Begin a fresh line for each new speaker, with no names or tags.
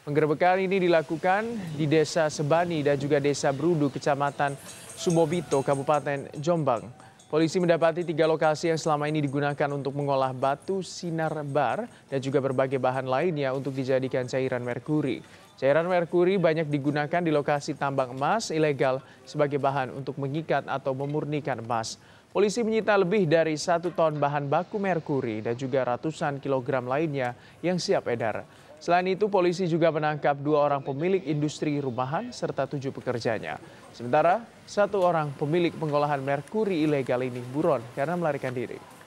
Penggerebekan ini dilakukan di Desa Sebani dan juga Desa Brudu, Kecamatan Sumobito, Kabupaten Jombang. Polisi mendapati tiga lokasi yang selama ini digunakan untuk mengolah batu sinar bar dan juga berbagai bahan lainnya untuk dijadikan cairan merkuri. Cairan merkuri banyak digunakan di lokasi tambang emas ilegal sebagai bahan untuk mengikat atau memurnikan emas. Polisi menyita lebih dari satu ton bahan baku merkuri dan juga ratusan kilogram lainnya yang siap edar. Selain itu, polisi juga menangkap dua orang pemilik industri rumahan serta tujuh pekerjanya. Sementara, satu orang pemilik pengolahan merkuri ilegal ini buron karena melarikan diri.